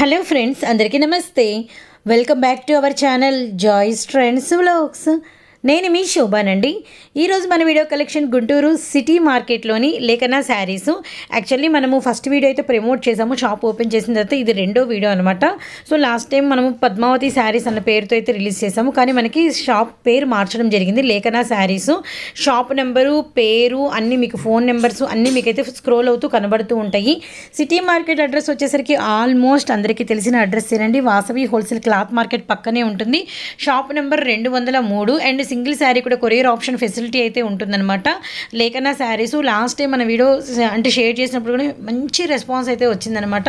hello friends అందరికీ నమస్తే welcome back to our channel Joy's trends blogs నేను మీ శోభానండి ఈరోజు మన వీడియో కలెక్షన్ గుంటూరు సిటీ మార్కెట్లోని లేఖన శారీస్ యాక్చువల్లీ మనము ఫస్ట్ వీడియో అయితే ప్రమోట్ చేసాము షాప్ ఓపెన్ చేసిన తర్వాత ఇది రెండో వీడియో అనమాట సో లాస్ట్ టైం మనము పద్మావతి శారీస్ అన్న పేరుతో అయితే రిలీజ్ చేసాము కానీ మనకి షాప్ పేరు మార్చడం జరిగింది లేఖన శారీస్ షాప్ నెంబరు పేరు అన్నీ మీకు ఫోన్ నెంబర్స్ అన్నీ మీకైతే స్క్రోల్ అవుతూ కనబడుతూ ఉంటాయి సిటీ మార్కెట్ అడ్రస్ వచ్చేసరికి ఆల్మోస్ట్ అందరికీ తెలిసిన అడ్రస్ ఏనండి వాసవి హోల్సేల్ క్లాత్ మార్కెట్ పక్కనే ఉంటుంది షాప్ నెంబర్ రెండు అండ్ సింగిల్ శారీ కూడా కొరియర్ ఆప్షన్ ఫెసిలిటీ అయితే ఉంటుందన్నమాట లేకన్నా శారీస్ లాస్ట్ టైం మన వీడియో అంటే షేర్ చేసినప్పుడు కూడా మంచి రెస్పాన్స్ అయితే వచ్చిందనమాట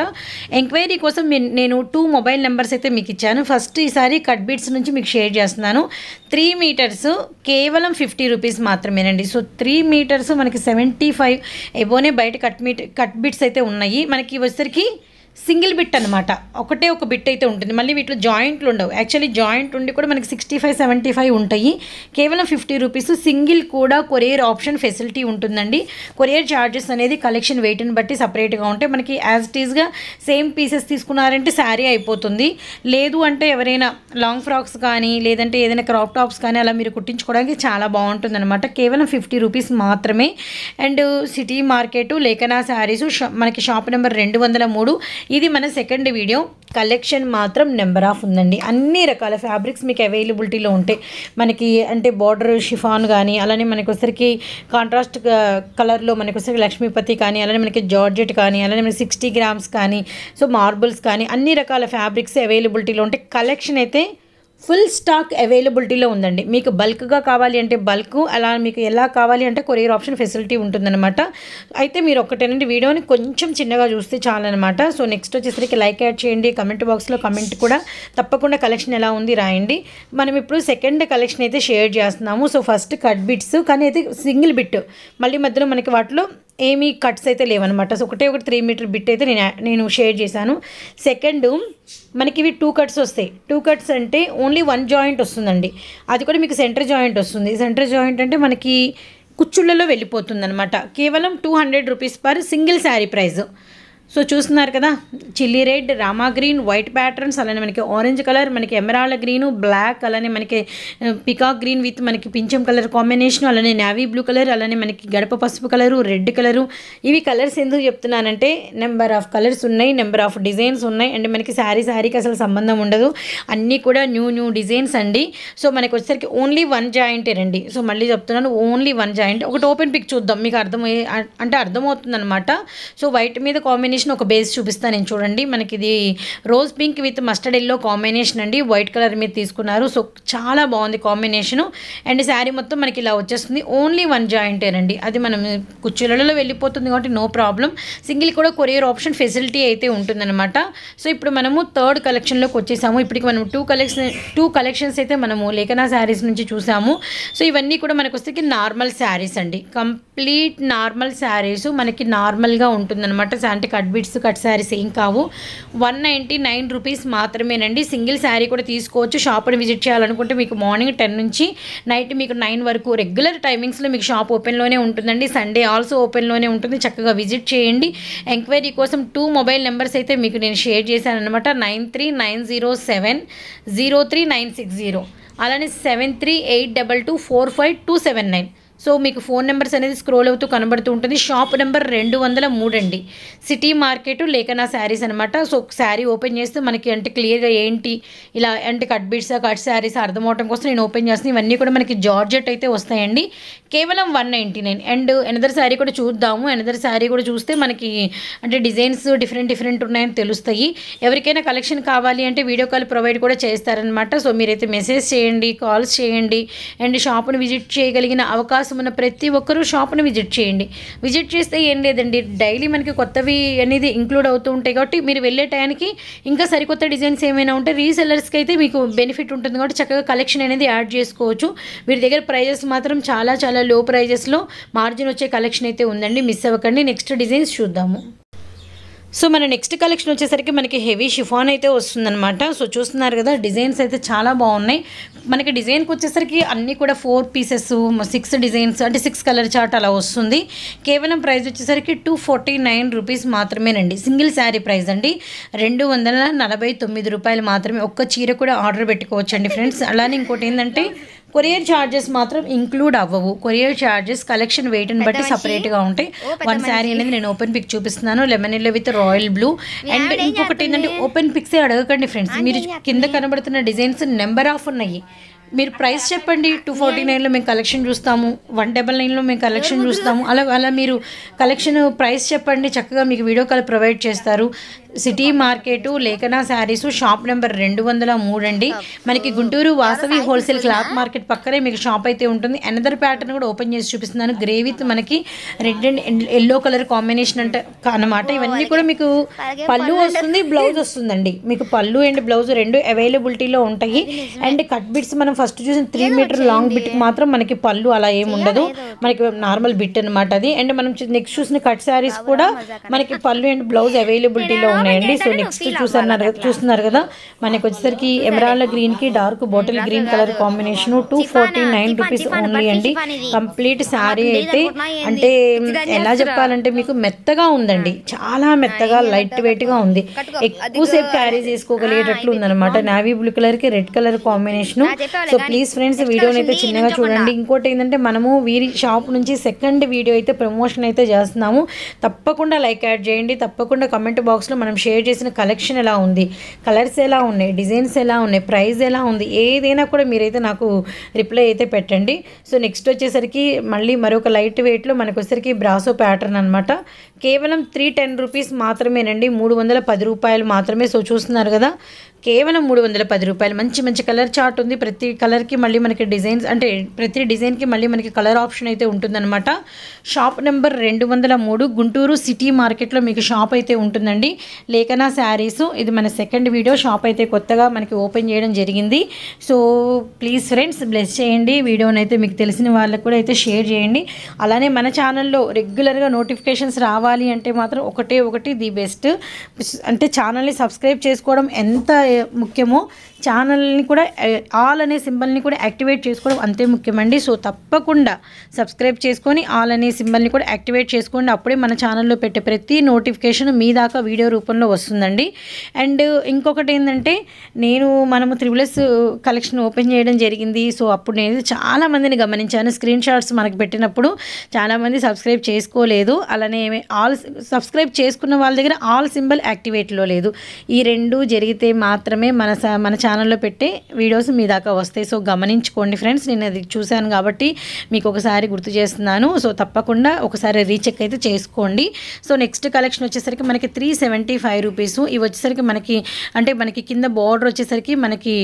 ఎంక్వైరీ కోసం నేను టూ మొబైల్ నెంబర్స్ అయితే మీకు ఇచ్చాను ఫస్ట్ ఈసారి కట్ బిట్స్ నుంచి మీకు షేర్ చేస్తున్నాను త్రీ మీటర్స్ కేవలం ఫిఫ్టీ రూపీస్ మాత్రమేనండి సో త్రీ మీటర్స్ మనకి సెవెంటీ ఫైవ్ ఎబోనే బయట కట్ మీట్ కట్ బిట్స్ అయితే ఉన్నాయి మనకి వచ్చేసరికి సింగిల్ బిట్ అనమాట ఒకటే ఒక బిట్ అయితే ఉంటుంది మళ్ళీ వీటిలో జాయింట్లు ఉండవు యాక్చువల్లీ జాయింట్ ఉండి కూడా మనకి సిక్స్టీ ఫైవ్ సెవెంటీ ఫైవ్ ఉంటాయి కేవలం ఫిఫ్టీ రూపీస్ సింగిల్ కూడా కొరియర్ ఆప్షన్ ఫెసిలిటీ ఉంటుందండి కొరియర్ ఛార్జెస్ అనేది కలెక్షన్ వెయిట్ని బట్టి సపరేట్గా ఉంటే మనకి యాజ్ ఇట్ ఈజ్గా సేమ్ పీసెస్ తీసుకున్నారంటే శారీ అయిపోతుంది లేదు అంటే ఎవరైనా లాంగ్ ఫ్రాక్స్ కానీ లేదంటే ఏదైనా క్రాప్ టాప్స్ కానీ అలా మీరు కుట్టించుకోవడానికి చాలా బాగుంటుందన్నమాట కేవలం ఫిఫ్టీ రూపీస్ మాత్రమే and city market Lekhana saris మనకి షాప్ నెంబర్ రెండు వందల మూడు ఇది మన సెకండ్ వీడియో కలెక్షన్ మాత్రం నెంబర్ ఆఫ్ ఉందండి అన్ని రకాల ఫ్యాబ్రిక్స్ మీకు అవైలబిలిటీలో ఉంటాయి మనకి అంటే బార్డర్ షిఫాన్ కానీ అలానే మనకొసరికి కాంట్రాస్ట్ కలర్లో మనకొసరికి లక్ష్మీపతి కానీ అలానే మనకి జార్జెట్ కానీ అలానే మనకి సిక్స్టీ గ్రామ్స్ కానీ సో మార్బుల్స్ కానీ అన్ని రకాల ఫ్యాబ్రిక్స్ అవైలబిలిటీలో ఉంటాయి కలెక్షన్ అయితే ఫుల్ స్టాక్ అవైలబిలిటీలో ఉందండి మీకు బల్క్గా కావాలి అంటే బల్క్ అలా మీకు ఎలా కావాలి అంటే కొరియర్ ఆప్షన్ ఫెసిలిటీ ఉంటుందన్నమాట అయితే మీరు ఒక్కటేనండి వీడియోని కొంచెం చిన్నగా చూస్తే చాలన్నమాట సో నెక్స్ట్ వచ్చేసరికి లైక్ యాడ్ చేయండి కమెంట్ బాక్స్లో కమెంట్ కూడా తప్పకుండా కలెక్షన్ ఎలా ఉంది రాయండి మనం ఇప్పుడు సెకండ్ కలెక్షన్ అయితే షేర్ చేస్తున్నాము సో ఫస్ట్ కట్ బిట్స్ కానీ అయితే సింగిల్ బిట్ మళ్ళీ మధ్యలో మనకి వాటిలో ఏమీ కట్స్ అయితే లేవనమాట సో ఒకటే ఒకటి త్రీ మీటర్ బిట్ అయితే నేను నేను షేర్ చేశాను సెకండ్ మనకి ఇవి టూ కట్స్ వస్తాయి టూ కట్స్ అంటే ఓన్లీ వన్ జాయింట్ వస్తుందండి అది కూడా మీకు సెంటర్ జాయింట్ వస్తుంది సెంటర్ జాయింట్ అంటే మనకి కుచ్చుళ్ళలో వెళ్ళిపోతుంది అనమాట కేవలం two hundred rupees per single sari price so చూస్తున్నారు కదా chilli red Rama green white patterns అలానే మనకి ఆరెంజ్ కలర్ మనకి ఎమరాల గ్రీను బ్లాక్ అలానే మనకి పికాక్ గ్రీన్ విత్ మనకి పింఛం కలర్ కాంబినేషన్ అలానే నావీ బ్లూ కలర్ అలానే మనకి గడప పసుపు కలరు రెడ్ కలరు ఇవి కలర్స్ ఎందుకు చెప్తున్నానంటే నెంబర్ ఆఫ్ కలర్స్ ఉన్నాయి నెంబర్ ఆఫ్ డిజైన్స్ ఉన్నాయి అండ్ మనకి శారీ శారీకి అసలు సంబంధం ఉండదు అన్నీ కూడా న్యూ న్యూ డిజైన్స్ అండి సో మనకి వచ్చేసరికి ఓన్లీ వన్ జాయింటే రండి సో మళ్ళీ చెప్తున్నాను ఓన్లీ వన్ జాయింట్ ఒకటి ఓపెన్ పిక్ చూద్దాం మీకు అర్థమయ్యే అంటే అర్థమవుతుంది అనమాట సో వైట్ మీద కాంబినేషన్ కాంబినేషన్ ఒక బేస్ చూపిస్తాను నేను చూడండి మనకి ఇది rose pink with mustard yellow combination అండి వైట్ కలర్ మీద తీసుకున్నారు సో చాలా బాగుంది కాంబినేషను అండ్ శారీ మొత్తం మనకి ఇలా వచ్చేస్తుంది ఓన్లీ వన్ జాయింటేనండి అది మనం కుచ్చులలో వెళ్ళిపోతుంది కాబట్టి నో ప్రాబ్లం సింగిల్ కూడా కొరియర్ ఆప్షన్ ఫెసిలిటీ అయితే ఉంటుందన్నమాట సో ఇప్పుడు మనము థర్డ్ కలెక్షన్లోకి వచ్చేసాము ఇప్పటికి మనం టూ కలెక్షన్ టూ కలెక్షన్స్ అయితే మనము లేఖనా శారీస్ నుంచి చూసాము సో ఇవన్నీ కూడా మనకు వస్తే నార్మల్ శారీస్ అండి కంప్లీట్ నార్మల్ శారీస్ మనకి నార్మల్గా ఉంటుందన్నమాట శాంటీ కట్ బిడ్స్ కట్ శారీస్ ఏం కావు వన్ నైంటీ నైన్ రూపీస్ మాత్రమేనండి సింగిల్ శారీ కూడా తీసుకోవచ్చు షాప్ని విజిట్ చేయాలనుకుంటే మీకు మార్నింగ్ టెన్ నుంచి నైట్ మీకు నైన్ వరకు రెగ్యులర్ టైమింగ్స్లో మీకు షాప్ ఓపెన్లోనే ఉంటుందండి సండే ఆల్సో ఓపెన్లోనే ఉంటుంది చక్కగా విజిట్ చేయండి ఎంక్వైరీ కోసం టూ మొబైల్ నెంబర్స్ అయితే మీకు నేను షేర్ చేశాను అనమాట nine three nine zero seven zero three nine six zero అలానే seven three eight double two four five two seven nine so మీకు ఫోన్ నెంబర్స్ అనేది స్క్రోల్ అవుతూ కనబడుతూ ఉంటుంది షాప్ నెంబర్ రెండు వందల మూడండి సిటీ మార్కెట్ లేకనా శారీస్ అనమాట సో శారీ ఓపెన్ చేస్తే మనకి అంటే క్లియర్గా ఏంటి ఇలా అంటే కట్ బీట్స్ కట్ శారీస్ అర్థం అవడం కోసం నేను ఓపెన్ చేస్తాను ఇవన్నీ కూడా మనకి జార్జెట్ అయితే వస్తాయండి కేవలం one ninety nine and another sari కూడా చూద్దాము ఎనదర్ శారీ కూడా చూస్తే మనకి అంటే డిజైన్స్ డిఫరెంట్ డిఫరెంట్ ఉన్నాయని తెలుస్తాయి ఎవరికైనా కలెక్షన్ కావాలి అంటే వీడియో కాల్ ప్రొవైడ్ కూడా చేస్తారనమాట సో మీరైతే మెసేజ్ చేయండి కాల్స్ చేయండి అండ్ షాప్ను విజిట్ చేయగలిగిన అవకాశం ఉన్న ప్రతి ఒక్కరూ షాప్ను విజిట్ చేయండి విజిట్ చేస్తే ఏం లేదండి డైలీ మనకి కొత్తవి అనేది ఇంక్లూడ్ అవుతూ ఉంటాయి కాబట్టి మీరు వెళ్ళే టైంకి ఇంకా సరికొత్త డిజైన్స్ ఏమైనా ఉంటే రీసెలర్స్కి అయితే మీకు బెనిఫిట్ ఉంటుంది కాబట్టి చక్కగా కలెక్షన్ అనేది యాడ్ చేసుకోవచ్చు వీరి దగ్గర ప్రైజెస్ మాత్రం చాలా చాలా చాలా లో ప్రైజెస్లో మార్జిన్ వచ్చే కలెక్షన్ అయితే ఉందండి మిస్ అవ్వకండి నెక్స్ట్ డిజైన్స్ చూద్దాము సో మన నెక్స్ట్ కలెక్షన్ వచ్చేసరికి మనకి హెవీ షిఫాన్ అయితే వస్తుందనమాట సో చూస్తున్నారు కదా డిజైన్స్ అయితే చాలా బాగున్నాయి మనకి డిజైన్కి వచ్చేసరికి అన్నీ కూడా ఫోర్ పీసెస్ సిక్స్ డిజైన్స్ అంటే సిక్స్ కలర్ చార్ట్ అలా వస్తుంది కేవలం ప్రైస్ వచ్చేసరికి టూ ఫార్టీ నైన్ రూపీస్ మాత్రమేనండి సింగిల్ శారీ ప్రైస్ అండి రెండు వందల నలభై తొమ్మిది రూపాయలు మాత్రమే ఒక్క చీర కూడా ఆర్డర్ పెట్టుకోవచ్చండి ఫ్రెండ్స్ అలానే ఇంకోటి ఏంటంటే కొరియర్ ఛార్జెస్ మాత్రం ఇంక్లూడ్ అవ్వవు కొరియర్ ఛార్జెస్ కలెక్షన్ వెయిట్ని బట్టి సపరేట్గా ఉంటాయి వన్ శారీ అనేది నేను ఓపెన్ పిక్ చూపిస్తున్నాను lemon yellow with royal blue and ఇంకొకటి ఏంటంటే ఓపెన్ పిక్సే అడగకండి ఫ్రెండ్స్ మీరు కింద కనబడుతున్న డిజైన్స్ నెంబర్ ఆఫ్ ఉన్నాయి మీరు ప్రైస్ చెప్పండి టూ ఫార్టీ నైన్లో మేము కలెక్షన్ చూస్తాము వన్ డబల్ నైన్లో మేము కలెక్షన్ చూస్తాము అలా అలా మీరు కలెక్షన్ ప్రైస్ చెప్పండి చక్కగా మీకు వీడియో కాల్ ప్రొవైడ్ చేస్తారు city market Lekhana saris shop number రెండు వందల మూడు అండి మనకి Guntur Vasavi wholesale cloth market పక్కనే మీకు షాప్ అయితే ఉంటుంది అనదర్ ప్యాటర్న్ కూడా ఓపెన్ చేసి చూపిస్తున్నాను గ్రే విత్ మనకి red and yellow colour combination అంటే అనమాట ఇవన్నీ కూడా మీకు పళ్ళు వస్తుంది బ్లౌజ్ వస్తుందండి మీకు పళ్ళు అండ్ బ్లౌజ్ రెండు అవైలబిలిటీలో ఉంటాయి అండ్ కట్ బిట్స్ మనం ఫస్ట్ చూసిన త్రీ మీటర్ లాంగ్ బిట్కి మాత్రం మనకి పళ్ళు అలా ఏమి ఉండదు మనకి నార్మల్ బిట్ అనమాట అది అండ్ మనం నెక్స్ట్ చూసిన కట్ శారీస్ కూడా మనకి పళ్ళు అండ్ బ్లౌజ్ అవైలబిలిటీలో ఉన్నాయండి సో నెక్స్ట్ చూసన్నారు చూస్తున్నారు కదా మనకి వచ్చేసరికి ఎమరాల్డ్ కి dark bottle green colour combination two forty nine rupees only అండి కంప్లీట్ శారీ అయితే అంటే ఎలా చెప్పాలంటే మీకు మెత్తగా ఉందండి చాలా మెత్తగా లైట్ వెయిట్ గా ఉంది ఎక్కువసేపు క్యారీ చేసుకోగలిగేటట్లు ఉందన్నమాట నావీ బ్లూ కలర్ కి red colour combination so please friends వీడియోని అయితే చిన్నగా చూడండి ఇంకోటి ఏంటంటే మనము వీరి షాప్ నుంచి సెకండ్ వీడియో అయితే ప్రమోషన్ అయితే చేస్తున్నాము తప్పకుండా లైక్ యాడ్ చేయండి తప్పకుండా కమెంట్ బాక్స్ లో మన మనం షేర్ చేసిన కలెక్షన్ ఎలా ఉంది కలర్స్ ఎలా ఉన్నాయి డిజైన్స్ ఎలా ఉన్నాయి ప్రైస్ ఎలా ఉంది ఏదైనా కూడా మీరైతే నాకు రిప్లై అయితే పెట్టండి సో నెక్స్ట్ వచ్చేసరికి మళ్ళీ మరొక లైట్ వెయిట్లో మనకు వచ్చేసరికి బ్రాసో ప్యాటర్న్ అనమాట కేవలం త్రీ టెన్ రూపీస్ మాత్రమేనండి మూడు వందల పది రూపాయలు మాత్రమే సో చూస్తున్నారు కదా కేవలం మూడు వందల పది రూపాయలు మంచి మంచి కలర్ చార్ట్ ఉంది ప్రతి కలర్కి మళ్ళీ మనకి డిజైన్స్ అంటే ప్రతి డిజైన్కి మళ్ళీ మనకి కలర్ ఆప్షన్ అయితే ఉంటుందన్నమాట షాప్ నెంబర్ రెండు వందల మూడు గుంటూరు సిటీ మార్కెట్లో మీకు షాప్ అయితే ఉంటుందండి లేఖనా శారీస్ ఇది మన సెకండ్ వీడియో షాప్ అయితే కొత్తగా మనకి ఓపెన్ చేయడం జరిగింది సో ప్లీజ్ ఫ్రెండ్స్ బ్లెస్ చేయండి వీడియోని అయితే మీకు తెలిసిన వాళ్ళకు కూడా అయితే షేర్ చేయండి అలానే మన ఛానల్లో రెగ్యులర్గా నోటిఫికేషన్స్ రావాలి అంటే మాత్రం ఒకటే ఒకటి ది బెస్ట్ అంటే ఛానల్ని సబ్స్క్రైబ్ చేసుకోవడం ఎంత मुख्यमो ఛానల్ని కూడా ఆల్ అనే సింబల్ని కూడా యాక్టివేట్ చేసుకోవడం అంతే ముఖ్యమండి సో తప్పకుండా సబ్స్క్రైబ్ చేసుకొని ఆల్ అనే సింబల్ని కూడా యాక్టివేట్ చేసుకోండి అప్పుడే మన ఛానల్లో పెట్టే ప్రతి నోటిఫికేషన్ మీ దాకా వీడియో రూపంలో వస్తుందండి అండ్ ఇంకొకటి ఏంటంటే నేను మనము త్రిబులస్ కలెక్షన్ ఓపెన్ చేయడం జరిగింది సో అప్పుడు నేను చాలామందిని గమనించాను స్క్రీన్ షాట్స్ మనకు పెట్టినప్పుడు చాలామంది సబ్స్క్రైబ్ చేసుకోలేదు అలానే ఆల్ సబ్స్క్రైబ్ చేసుకున్న వాళ్ళ దగ్గర ఆల్ సింబల్ యాక్టివేట్లో లేదు ఈ రెండు జరిగితే మాత్రమే మన మన ఛానల్లో పెట్టే వీడియోస్ మీ దాకా వస్తాయి సో గమనించుకోండి ఫ్రెండ్స్ నేను అది చూశాను కాబట్టి మీకు ఒకసారి గుర్తు చేస్తున్నాను సో తప్పకుండా ఒకసారి రీచెక్ అయితే చేసుకోండి సో నెక్స్ట్ కలెక్షన్ వచ్చేసరికి మనకి త్రీ సెవెంటీ ఫైవ్ రూపీస్ ఇవి వచ్చేసరికి మనకి అంటే మనకి కింద బార్డర్ వచ్చేసరికి మనకి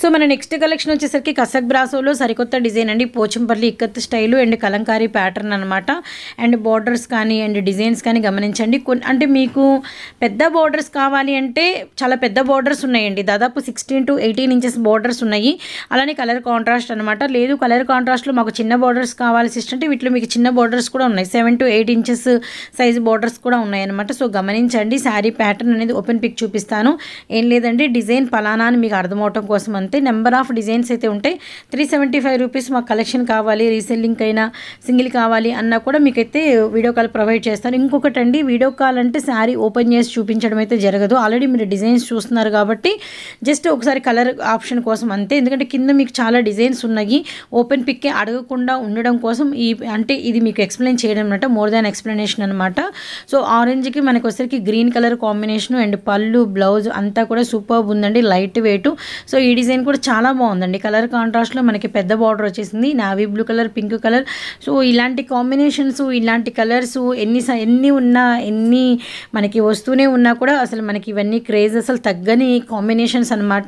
సో మన నెక్స్ట్ కలెక్షన్ వచ్చేసరికి కసక్ బ్రాసోలో సరికొత్త డిజైన్ అండి Pochampally ikat style and Kalamkari pattern అనమాట అండ్ బార్డర్స్ కానీ అండ్ డిజైన్స్ కానీ గమనించండి అంటే మీకు పెద్ద బార్డర్స్ కావాలి అంటే చాలా పెద్ద బార్డర్స్ ఉన్నాయండి దాదాపు sixteen to eighteen inches borders ఉన్నాయి అలానే కలర్ కాంట్రాస్ట్ అనమాట లేదు కలర్ కాంట్రాస్ట్లో మాకు చిన్న బార్డర్స్ కావాల్సి ఇష్టం అంటే వీటిలో మీకు చిన్న బార్డర్స్ కూడా ఉన్నాయి seven to eight inches size borders కూడా ఉన్నాయన్నమాట సో గమనించండి శారీ ప్యాటర్న్ అనేది ఓపెన్ పిక్ చూపిస్తాను ఏం లేదండి డిజైన్ పలానా అని మీకు అర్థమవటం కోసం అంతే నెంబర్ ఆఫ్ డిజైన్స్ అయితే ఉంటాయి త్రీ సెవెంటీ ఫైవ్ రూపీస్ మాకు కలెక్షన్ కావాలి రీసెల్లింగ్ అయినా సింగిల్ కావాలి అన్నా కూడా మీకైతే వీడియో కాల్ ప్రొవైడ్ చేస్తాను ఇంకొకటి అండి వీడియో కాల్ అంటే శారీ ఓపెన్ చేసి చూపించడం అయితే జరగదు ఆల్రెడీ మీరు డిజైన్స్ చూస్తున్నారు కాబట్టి జస్ట్ ఒకసారి కలర్ ఆప్షన్ కోసం అంతే ఎందుకంటే కింద మీకు చాలా డిజైన్స్ ఉన్నాయి ఓపెన్ పిక్కే అడగకుండా ఉండడం కోసం ఈ అంటే ఇది మీకు ఎక్స్ప్లెయిన్ చేయడం అనమాట మోర్ దాన్ ఎక్స్ప్లెనేషన్ అనమాట సో ఆరెంజ్కి మనకు వచ్చరికి గ్రీన్ కలర్ కాంబినేషన్ అండ్ పళ్ళు బ్లౌజ్ అంతా కూడా సూపర్ ఉందండి లైట్ వెయిట్ సో ఈ డిజైన్ డిజైన్ కూడా చాలా బాగుందండి కలర్ కాంట్రాస్ట్లో మనకి పెద్ద బార్డర్ వచ్చేసింది navy blue colour pink colour so ఇలాంటి కాంబినేషన్స్ ఇలాంటి కలర్స్ ఎన్ని ఎన్ని ఉన్నా ఎన్ని మనకి వస్తూనే ఉన్నా కూడా అసలు మనకి ఇవన్నీ క్రేజ్ అసలు తగ్గని కాంబినేషన్స్ అనమాట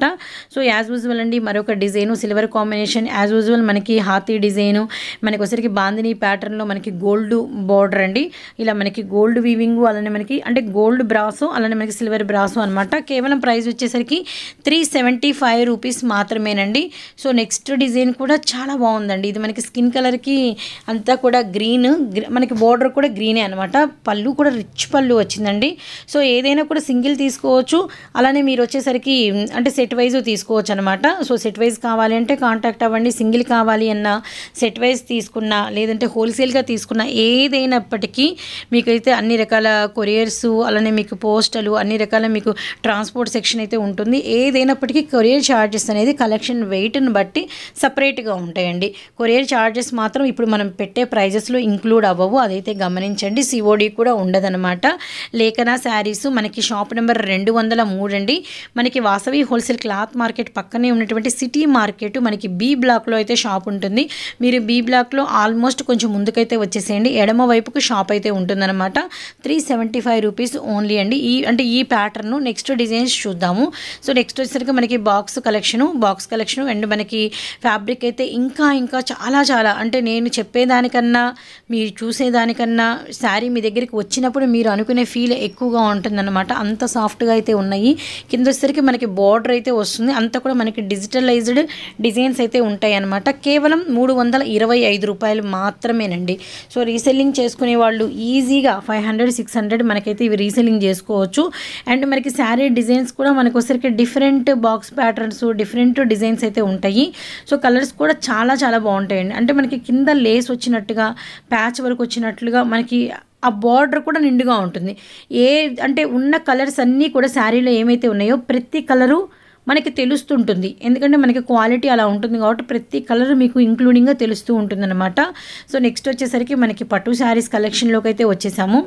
సో యాజ్ యూజువల్ అండి మరొక design silver combination as usual మనకి హాతీ డిజైను మనకి వచ్చరికి బాందిని ప్యాటర్న్లో మనకి గోల్డ్ బార్డర్ అండి ఇలా మనకి గోల్డ్ వీవింగ్ అలానే మనకి అంటే గోల్డ్ బ్రాసు అలానే మనకి సిల్వర్ బ్రాసు అనమాట కేవలం ప్రైస్ వచ్చేసరికి three seventy five rupees piece మాత్రమేనండి సో నెక్స్ట్ డిజైన్ కూడా చాలా బాగుందండి ఇది మనకి స్కిన్ కలర్కి అంతా కూడా గ్రీన్ మనకి బోర్డర్ కూడా గ్రీనే అనమాట పళ్ళు కూడా రిచ్ పళ్ళు వచ్చిందండి సో ఏదైనా కూడా సింగిల్ తీసుకోవచ్చు అలానే మీరు వచ్చేసరికి అంటే సెట్ వైజ్ తీసుకోవచ్చు అనమాట సో సెట్ వైజ్ కావాలి అంటే కాంటాక్ట్ అవ్వండి సింగిల్ కావాలి అన్న సెట్ వైజ్ తీసుకున్నా లేదంటే హోల్సేల్గా తీసుకున్నా ఏదైనప్పటికీ మీకైతే అన్ని రకాల కొరియర్స్ అలానే మీకు పోస్టలు అన్ని రకాల మీకు ట్రాన్స్పోర్ట్ సెక్షన్ అయితే ఉంటుంది ఏదైనప్పటికీ కొరియర్ ఛార్జెస్ అనేది కలెక్షన్ వెయిట్ని బట్టి సపరేట్గా ఉంటాయండి కొరియర్ ఛార్జెస్ మాత్రం ఇప్పుడు మనం పెట్టే ప్రైజెస్లో ఇంక్లూడ్ అవ్వవు అదైతే గమనించండి సిఓడి కూడా ఉండదనమాట లేఖన శారీస్ మనకి షాప్ నెంబర్ రెండు వందల మూడు అండి మనకి వాసవి హోల్సేల్ క్లాత్ మార్కెట్ పక్కనే ఉన్నటువంటి సిటీ మార్కెట్ మనకి బి బ్లాక్లో అయితే షాప్ ఉంటుంది మీరు బి బ్లాక్లో ఆల్మోస్ట్ కొంచెం ముందుకైతే వచ్చేసేయండి ఎడమ వైపుకు షాప్ అయితే ఉంటుందన్నమాట three seventy five rupees only అండి ఈ అంటే ఈ ప్యాటర్న్ నెక్స్ట్ డిజైన్స్ చూద్దాము సో నెక్స్ట్ వచ్చేసరికి మనకి box collection collection box collection and మనకి ఫ్యాబ్రిక్ అయితే ఇంకా ఇంకా చాలా చాలా అంటే నేను చెప్పేదానికన్నా మీరు చూసేదానికన్నా శారీ మీ దగ్గరికి వచ్చినప్పుడు మీరు అనుకునే ఫీల్ ఎక్కువగా ఉంటుందన్నమాట అంత సాఫ్ట్గా అయితే ఉన్నాయి కింద వచ్చేసరికి మనకి బార్డర్ అయితే వస్తుంది అంత కూడా మనకి డిజిటలైజ్డ్ డిజైన్స్ అయితే ఉంటాయి అన్నమాట కేవలం మూడు వందల ఇరవై ఐదు రూపాయలు మాత్రమేనండి సో రీసెల్లింగ్ చేసుకునే వాళ్ళు ఈజీగా ఫైవ్ హండ్రెడ్ సిక్స్ హండ్రెడ్ మనకైతే ఇవి రీసెల్లింగ్ చేసుకోవచ్చు అండ్ మనకి శారీ డిజైన్స్ కూడా మనకు different box patterns different designs అయితే ఉంటాయి సో కలర్స్ కూడా చాలా చాలా బాగుంటాయండి అంటే మనకి కింద లేస్ వచ్చినట్టుగా ప్యాచ్ వరకు వచ్చినట్లుగా మనకి ఆ బార్డర్ కూడా నిండుగా ఉంటుంది ఏ అంటే ఉన్న కలర్స్ అన్నీ కూడా శారీలో ఏమైతే ఉన్నాయో ప్రతి కలరు మనకి తెలుస్తుంటుంది ఎందుకంటే మనకి క్వాలిటీ అలా ఉంటుంది కాబట్టి ప్రతి కలర్ మీకు ఇంక్లూడింగ్గా తెలుస్తూ ఉంటుంది అనమాట సో నెక్స్ట్ వచ్చేసరికి మనకి పట్టు శారీస్ కలెక్షన్లోకి అయితే వచ్చేసాము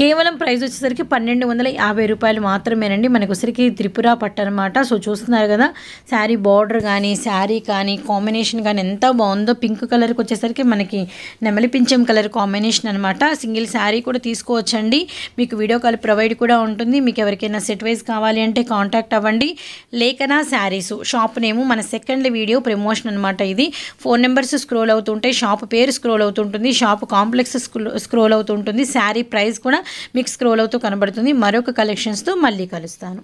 కేవలం ప్రైస్ వచ్చేసరికి పన్నెండు వందల యాభై రూపాయలు మాత్రమేనండి మనకు వచ్చరికి త్రిపుర పట్టు అనమాట సో చూస్తున్నారు కదా శారీ బార్డర్ కానీ శారీ కానీ కాంబినేషన్ కానీ ఎంత బాగుందో పింక్ కలర్కి వచ్చేసరికి మనకి నెమలి పింఛం కలర్ కాంబినేషన్ అనమాట సింగిల్ శారీ కూడా తీసుకోవచ్చండి మీకు వీడియో కాల్ ప్రొవైడ్ కూడా ఉంటుంది మీకు ఎవరికైనా సెట్ వైజ్ కావాలి అంటే కాంటాక్ట్ అవ్వండి లేకనా శారీస్ షాప్ నేము మన సెకండ్ వీడియో ప్రమోషన్ అనమాట ఇది ఫోన్ నెంబర్స్ స్క్రోల్ అవుతుంటే షాప్ పేరు స్క్రోల్ అవుతుంటుంది షాప్ కాంప్లెక్స్ స్క్రోల్ అవుతుంటుంది శారీ ప్రైస్ కూడా మీకు స్క్రోల్ అవుతూ కనబడుతుంది మరొక కలెక్షన్స్తో మళ్ళీ కలుస్తాను